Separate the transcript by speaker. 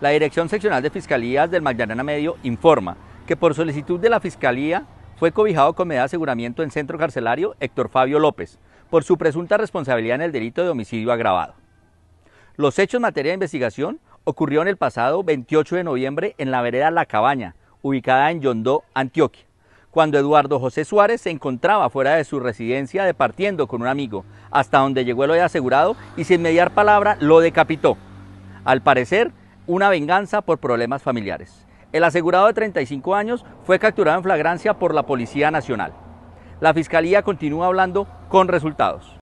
Speaker 1: La Dirección Seccional de Fiscalías del Magdalena Medio informa que por solicitud de la Fiscalía fue cobijado con medida de aseguramiento en centro carcelario Héctor Fabio López por su presunta responsabilidad en el delito de homicidio agravado. Los hechos en materia de investigación ocurrieron el pasado 28 de noviembre en la vereda La Cabaña, ubicada en Yondó, Antioquia, cuando Eduardo José Suárez se encontraba fuera de su residencia departiendo con un amigo, hasta donde llegó el hoy asegurado y sin mediar palabra lo decapitó. Al parecer, una venganza por problemas familiares. El asegurado de 35 años fue capturado en flagrancia por la Policía Nacional. La Fiscalía continúa hablando con resultados.